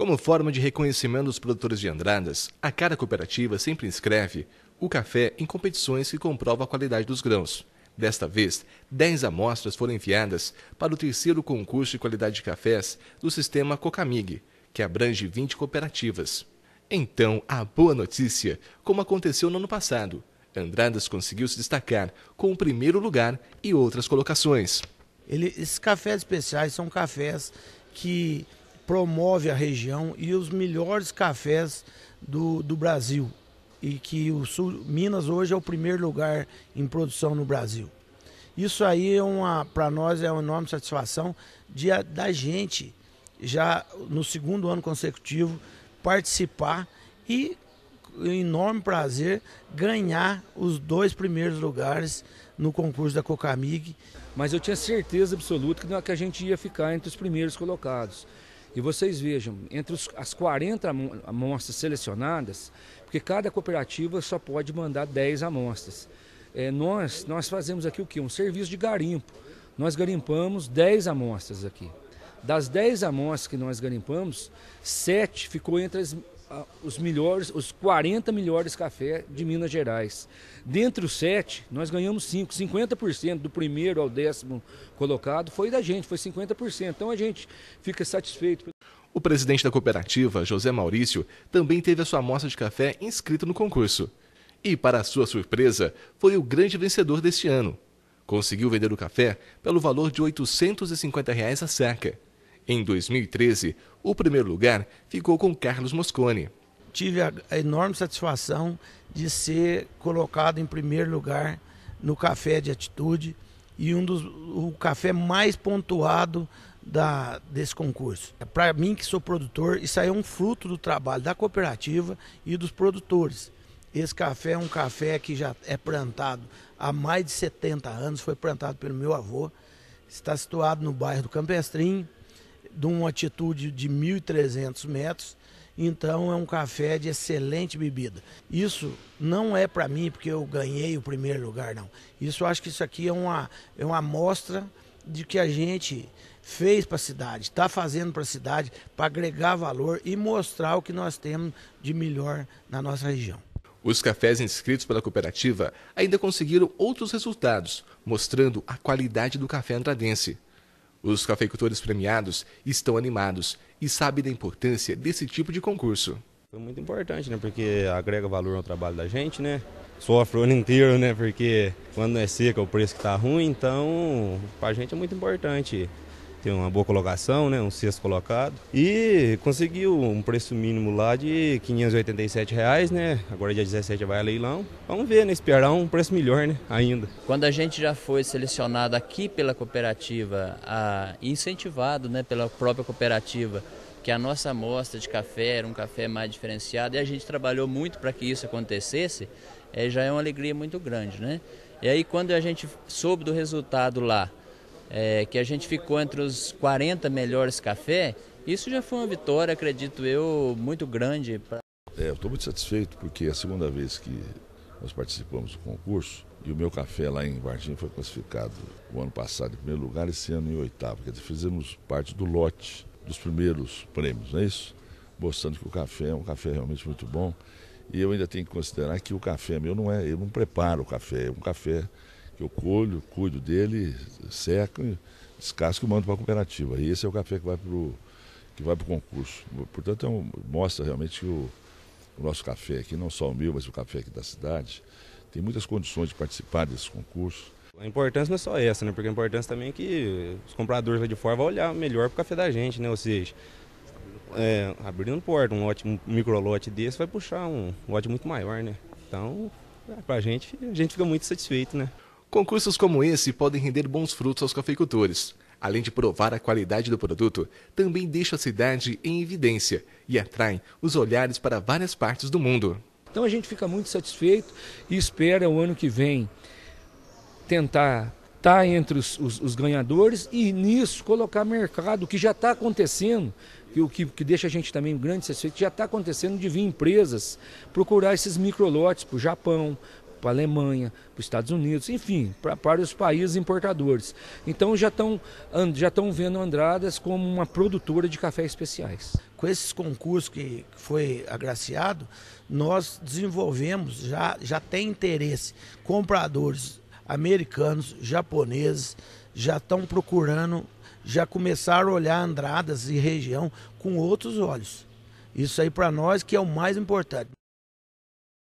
Como forma de reconhecimento dos produtores de Andradas, a cada cooperativa sempre inscreve o café em competições que comprovam a qualidade dos grãos. Desta vez, 10 amostras foram enviadas para o terceiro concurso de qualidade de cafés do sistema Cocamig, que abrange 20 cooperativas. Então, a boa notícia, como aconteceu no ano passado, Andradas conseguiu se destacar com o primeiro lugar e outras colocações. Ele, esses cafés especiais são cafés que promove a região e os melhores cafés do, do Brasil. E que o Sul, Minas hoje é o primeiro lugar em produção no Brasil. Isso aí é uma para nós é uma enorme satisfação de, da gente já no segundo ano consecutivo participar e enorme prazer ganhar os dois primeiros lugares no concurso da Cocamig. Mas eu tinha certeza absoluta que é a gente ia ficar entre os primeiros colocados. E vocês vejam, entre os, as 40 amostras selecionadas, porque cada cooperativa só pode mandar 10 amostras. É, nós, nós fazemos aqui o quê? Um serviço de garimpo. Nós garimpamos 10 amostras aqui. Das 10 amostras que nós garimpamos, 7 ficou entre as os melhores, os 40 melhores cafés de Minas Gerais. Dentre os sete, nós ganhamos 5, 50% do primeiro ao décimo colocado foi da gente, foi 50%. Então a gente fica satisfeito. O presidente da cooperativa, José Maurício, também teve a sua amostra de café inscrita no concurso. E, para sua surpresa, foi o grande vencedor deste ano. Conseguiu vender o café pelo valor de R$ 850 a seca em 2013, o primeiro lugar ficou com Carlos Moscone. Tive a enorme satisfação de ser colocado em primeiro lugar no Café de Atitude e um dos o café mais pontuado da, desse concurso. É Para mim, que sou produtor, isso aí é um fruto do trabalho da cooperativa e dos produtores. Esse café é um café que já é plantado há mais de 70 anos, foi plantado pelo meu avô, está situado no bairro do Campestrinho, de uma altitude de 1.300 metros, então é um café de excelente bebida. Isso não é para mim porque eu ganhei o primeiro lugar, não. Isso acho que isso aqui é uma, é uma de que a gente fez para a cidade, está fazendo para a cidade, para agregar valor e mostrar o que nós temos de melhor na nossa região. Os cafés inscritos pela cooperativa ainda conseguiram outros resultados, mostrando a qualidade do café andradense. Os cafeicultores premiados estão animados e sabem da importância desse tipo de concurso. Foi muito importante, né? Porque agrega valor ao trabalho da gente, né? Sofre o ano inteiro, né? Porque quando é seca o preço que tá ruim, então para a gente é muito importante tem uma boa colocação, né, um sexto colocado. E conseguiu um preço mínimo lá de 587 reais, né? Agora dia 17 vai a leilão. Vamos ver, né? Esperar um preço melhor, né? Ainda. Quando a gente já foi selecionado aqui pela cooperativa, a, incentivado, né, pela própria cooperativa, que a nossa amostra de café era um café mais diferenciado e a gente trabalhou muito para que isso acontecesse, é, já é uma alegria muito grande, né? E aí quando a gente soube do resultado lá é, que a gente ficou entre os 40 melhores cafés, isso já foi uma vitória, acredito eu, muito grande. Pra... É, eu estou muito satisfeito porque é a segunda vez que nós participamos do concurso e o meu café lá em Varginha foi classificado o ano passado em primeiro lugar, e esse ano em oitavo. Quer dizer, fizemos parte do lote dos primeiros prêmios, não é isso? Mostrando que o café é um café realmente muito bom. E eu ainda tenho que considerar que o café meu não é, eu não preparo o café, é um café que eu colho, cuido dele, seco, descasco e mando para a cooperativa. E esse é o café que vai para o que vai para concurso. Portanto, é um, mostra realmente que o, o nosso café aqui, não só o meu, mas o café aqui da cidade, tem muitas condições de participar desse concurso. A importância não é só essa, né? Porque a importância também é que os compradores lá de fora vão olhar melhor para o café da gente, né? Ou seja, é, abrindo porta, um ótimo micro microlote desse vai puxar um lote muito maior, né? Então, é, para a gente, a gente fica muito satisfeito, né? Concursos como esse podem render bons frutos aos cafeicultores. Além de provar a qualidade do produto, também deixa a cidade em evidência e atrai os olhares para várias partes do mundo. Então a gente fica muito satisfeito e espera o ano que vem tentar estar tá entre os, os, os ganhadores e nisso colocar mercado, que já está acontecendo, o que, que deixa a gente também grande satisfeito, já está acontecendo de vir empresas procurar esses microlotes para o Japão, para a Alemanha, para os Estados Unidos, enfim, para, para os países importadores. Então já estão já estão vendo Andradas como uma produtora de cafés especiais. Com esses concursos que foi agraciado, nós desenvolvemos, já, já tem interesse, compradores americanos, japoneses, já estão procurando, já começaram a olhar Andradas e região com outros olhos. Isso aí para nós que é o mais importante.